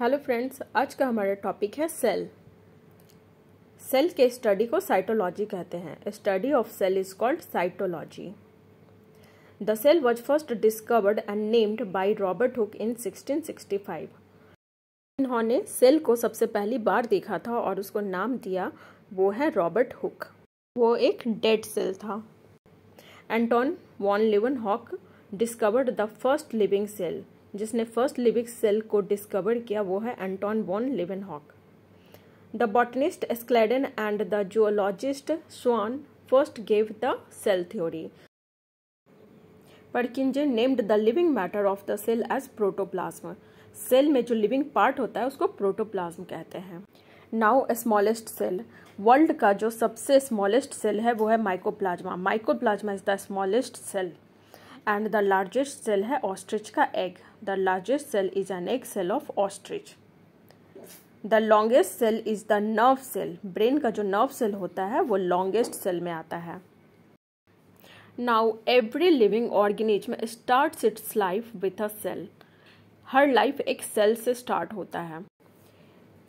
Hello friends आज का हमारा टॉपिक है सेल सेल के स्टडी को साइटोलॉजी कहते हैं study of cell is called cytology the cell was first discovered and named by Robert Hooke in 1665 इन्होंने सेल को सबसे पहली बार देखा था और उसको नाम दिया वो है रॉबर्ट हुक वो एक डेड सेल था Anton von Leeuwenhoek discovered the first living cell जिसने फर्स्ट लिविक सेल को डिस्कवर किया वो है Anton von Leeuwenhoek the botanist Schleiden and the zoologist Schwann first gave the cell theory Purkinje named the living matter of the cell as protoplasm cell में जो living part होता है उसको protoplasm कहते हैं नाउ स्मॉलेस्ट सेल वर्ल्ड का जो सबसे स्मॉलेस्ट सेल है वो है mycoplasma mycoplasma is the smallest cell and the largest cell है ऑस्ट्रिच का egg the largest cell is an egg cell of ostrich the longest cell is the nerve cell brain का जो nerve cell होता है वो longest cell में आता है now every living organism start its life with a cell हर life एक सेल से स्टार्ट होता है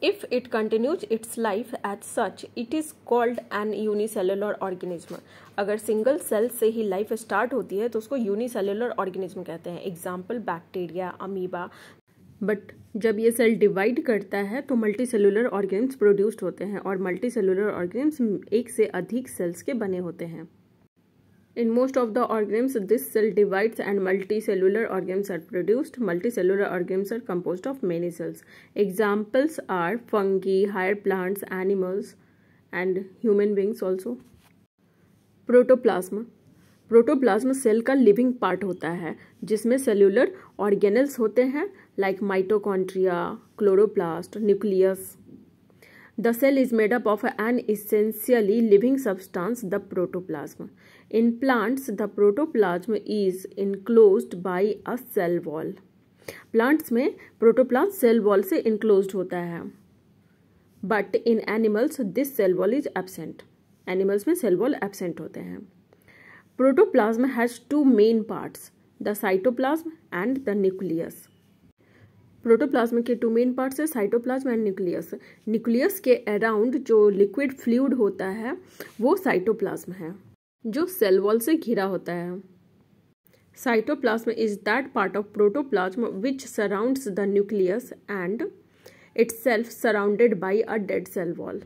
if it continues its life as such it is called an unicellular organism agar single cell se hi life start hoti hai to usko unicellular organism kehte hain example bacteria amoeba but जब ये cell divide करता है तो multi cellular organs produced होते हैं और multi cellular organs एक से अधिक सेल्स के बने होते हैं In most of the organisms, this cell divides and multicellular organisms are produced. Multicellular organisms are composed of many cells. Examples are fungi, higher plants, animals, and human beings also. Protoplasma protoplasm cell का living part होता है जिसमें cellular organelles होते हैं like mitochondria chloroplast nucleus the cell is made up of an essentially living substance the protoplasm in plants the protoplasm is enclose by a cell wall plants में protoplasm cell wall से enclose होता है but in animals this cell wall is absent animals में cell wall absent होते हैं protoplasm has to main parts the cytoplasm and the nucleus protoplasm के two main parts है cytoplasm and nucleus nucleus के around जो liquid fluid होता है वो साइटोप्लाज्म है जो सेल वॉल से घिरा होता है cytoplasm is that part of protoplasm which surrounds the nucleus and it's surrounded by a dead cell wall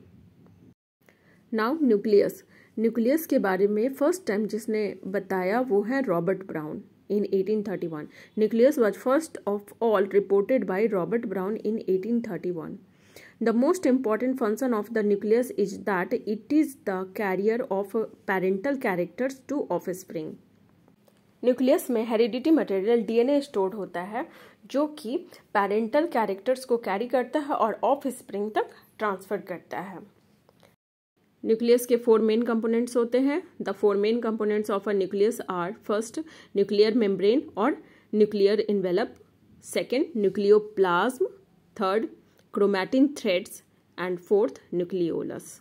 now nucleus nucleus के बारे में फर्स्ट टाइम जिसने बताया वो है Robert Brown in 1831. Nucleus was first of all reported by Robert Brown in 1831. The most important function of the nucleus is that it is the carrier of parental characters to offspring. Nucleus में heredity material DNA store होता है जो कि parental characters को carry करता है और of spring तक ट्रांसफर करता है न्यूक्लियस के फोर मेन कंपोनेंट्स होते हैं the four main components of a nucleus are first nuclear membrane और nuclear envelope second nucleoplasm third chromatin threads and fourth nucleolus